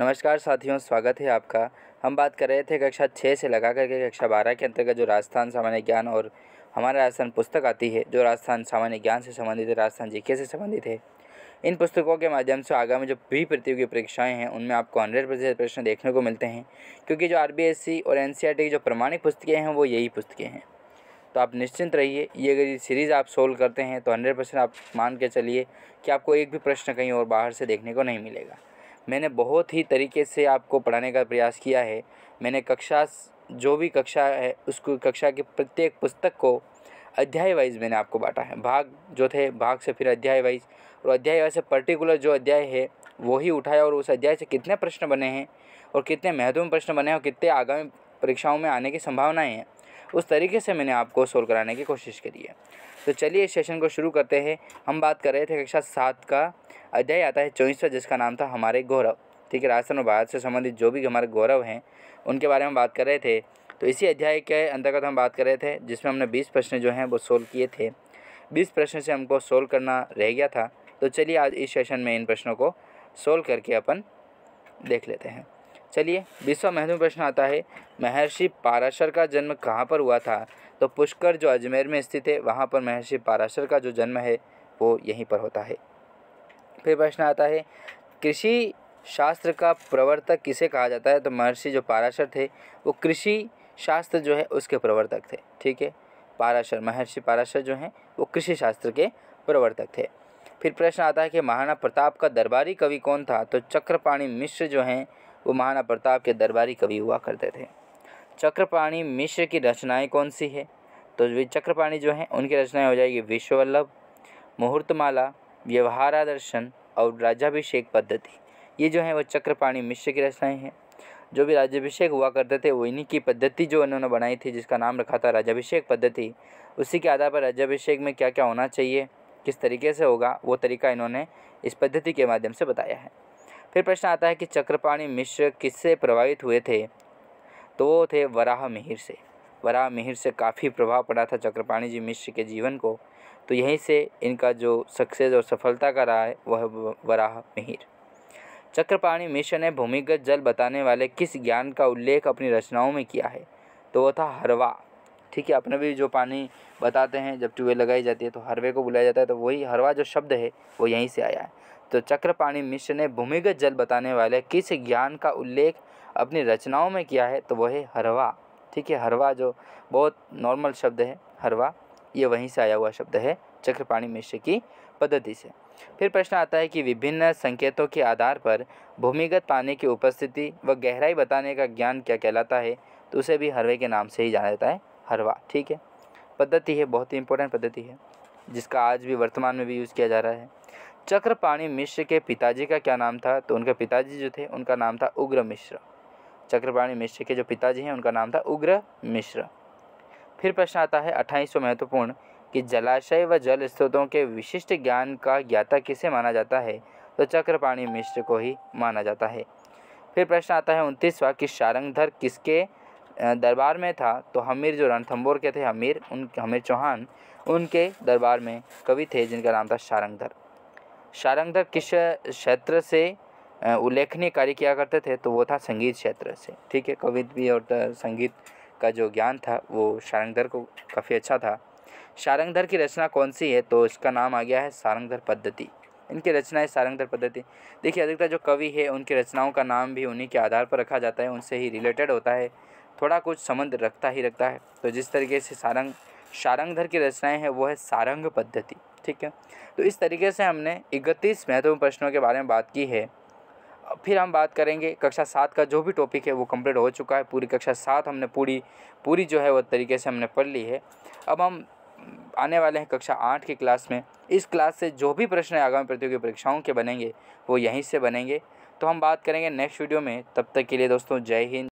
नमस्कार साथियों स्वागत है आपका हम बात कर रहे थे कक्षा छः से लगा करके कक्षा बारह के अंतर्गत जो राजस्थान सामान्य ज्ञान और हमारे राजस्थान पुस्तक आती है जो राजस्थान सामान्य ज्ञान से संबंधित है राजस्थान जीके से संबंधित है इन पुस्तकों के माध्यम से आगामी जो भी प्रतियोगी परीक्षाएं हैं उनमें आपको हंड्रेड प्रतिशत प्रश्न देखने को मिलते हैं क्योंकि जो आर और एन की जो प्रमाणिक पुस्तकें हैं वो यही पुस्तकें हैं तो आप निश्चिंत रहिए ये अगर ये सीरीज़ आप सोल्व करते हैं तो हंड्रेड परसेंट आप मान के चलिए कि आपको एक भी प्रश्न कहीं और बाहर से देखने को नहीं मिलेगा मैंने बहुत ही तरीके से आपको पढ़ाने का प्रयास किया है मैंने कक्षा जो भी कक्षा है उसको कक्षा के प्रत्येक पुस्तक को अध्याय वाइज मैंने आपको बांटा है भाग जो थे भाग से फिर अध्याय वाइज और अध्याय वाइज से पर्टिकुलर जो अध्याय है वो ही उठाया और उस अध्याय से कितने प्रश्न बने हैं और कितने महत्वपूर्ण प्रश्न बने हैं और कितने आगामी परीक्षाओं में आने की संभावनाएँ हैं उस तरीके से मैंने आपको सोल्व कराने की कोशिश करी है तो चलिए इस सेशन को शुरू करते हैं हम बात कर रहे थे कक्षा सात का अध्याय आता है चौबीसवा जिसका नाम था हमारे गौरव ठीक है राजस्थान और भारत से संबंधित जो भी हमारे गौरव हैं उनके बारे में बात कर रहे थे तो इसी अध्याय के अंतर्गत हम बात कर रहे थे जिसमें हमने बीस प्रश्न जो हैं वो सोल्व किए थे बीस प्रश्न से हमको सोल्व करना रह गया था तो चलिए आज इस सेशन में इन प्रश्नों को सोल्व करके अपन देख लेते हैं चलिए बीसवा महत्वपूर्ण प्रश्न आता है महर्षि पाराशर का जन्म कहाँ पर हुआ था तो पुष्कर जो अजमेर में स्थित है वहाँ पर महर्षि पाराशर का जो जन्म है वो यहीं पर होता है फिर प्रश्न आता है कृषि शास्त्र का प्रवर्तक किसे कहा जाता है तो महर्षि जो पाराशर थे वो कृषि शास्त्र जो है उसके प्रवर्तक थे ठीक है पाराशर महर्षि पाराशर जो हैं वो कृषि शास्त्र के प्रवर्तक थे फिर प्रश्न आता है कि महाराणा प्रताप का दरबारी कवि कौन था तो चक्रपाणी मिश्र जो हैं वो महाराणा प्रताप के दरबारी कवि हुआ करते थे चक्रपाणी मिश्र की रचनाएं कौन सी है तो वे चक्रपाणी जो हैं उनकी रचनाएं हो जाएगी विश्ववल्लभ मुहूर्तमाला व्यवहारादर्शन और राज्याभिषेक पद्धति ये जो है वो चक्रपाणी मिश्र की रचनाएँ हैं जो भी राज्याभिषेक हुआ करते थे वो इन्हीं की पद्धति जो इन्होंने बनाई थी जिसका नाम रखा था राज्याभिषेक पद्धति उसी के आधार पर राज्याभिषेक में क्या क्या होना चाहिए किस तरीके से होगा वो तरीका इन्होंने इस पद्धति के माध्यम से बताया है फिर प्रश्न आता है कि चक्रपाणी मिश्र किससे प्रभावित हुए थे तो वो थे वराह मिहिर से वराह मिहिर से काफ़ी प्रभाव पड़ा था चक्रपाणी जी मिश्र के जीवन को तो यहीं से इनका जो सक्सेस और सफलता का रहा है वह वराह मिहिर चक्रपाणी मिश्र ने भूमिगत जल बताने वाले किस ज्ञान का उल्लेख अपनी रचनाओं में किया है तो वो था हरवा ठीक है अपने भी जो पानी बताते हैं जब ट्यूबवेल लगाई जाती है तो हरवे को बुलाया जाता है तो वही हरवा जो शब्द है वो यहीं से आया है तो चक्रपाणी मिश्र ने भूमिगत जल बताने वाले किस ज्ञान का उल्लेख अपनी रचनाओं में किया है तो वह है हरवा ठीक है हरवा जो बहुत नॉर्मल शब्द है हरवा ये वहीं से आया हुआ शब्द है चक्रपाणी मिश्र की पद्धति से फिर प्रश्न आता है कि विभिन्न संकेतों के आधार पर भूमिगत पानी की उपस्थिति व गहराई बताने का ज्ञान क्या कहलाता है तो उसे भी हरवे के नाम से ही जाना जाता है हरवा ठीक है पद्धति है बहुत ही इंपॉर्टेंट पद्धति है जिसका आज भी वर्तमान में भी यूज़ किया जा रहा है चक्रपाणी मिश्र के पिताजी का क्या नाम था तो उनके पिताजी जो थे उनका नाम था उग्र मिश्र चक्रपाणी मिश्र के जो पिताजी हैं उनका नाम था उग्र मिश्र फिर प्रश्न आता है अट्ठाईस महत्वपूर्ण कि जलाशय व जल स्रोतों के विशिष्ट ज्ञान का ज्ञाता किसे माना जाता है तो चक्रपाणी मिश्र को ही माना जाता है फिर प्रश्न आता है उनतीसवा कि शारंगधर किसके दरबार में था तो हमीर जो रणथम्बोर के थे हमीर उन हमीर चौहान उनके दरबार में कवि थे जिनका नाम था शारंगधर शारंगधर किस क्षेत्र से उल्लेखनीय कार्य किया करते थे तो वो था संगीत क्षेत्र से ठीक है कवित भी और संगीत का जो ज्ञान था वो शारंगधर को काफ़ी अच्छा था शारंगधर की रचना कौन सी है तो इसका नाम आ गया है सारंगधर पद्धति इनकी रचना है सारंगधर पद्धति देखिए अधिकतर जो कवि है उनकी रचनाओं का नाम भी उन्हीं के आधार पर रखा जाता है उनसे ही रिलेटेड होता है थोड़ा कुछ संबंध रखता ही रखता है तो जिस तरीके से सारंग शारंगधर की रचनाएँ हैं वो है सारंग पद्धति ठीक है तो इस तरीके से हमने इकतीस महत्वपूर्ण प्रश्नों के बारे में बात की है फिर हम बात करेंगे कक्षा सात का जो भी टॉपिक है वो कंप्लीट हो चुका है पूरी कक्षा सात हमने पूरी पूरी जो है वो तरीके से हमने पढ़ ली है अब हम आने वाले हैं कक्षा आठ की क्लास में इस क्लास से जो भी प्रश्न आगामी प्रतियोगी परीक्षाओं के बनेंगे वो यहीं से बनेंगे तो हम बात करेंगे नेक्स्ट वीडियो में तब तक के लिए दोस्तों जय हिंद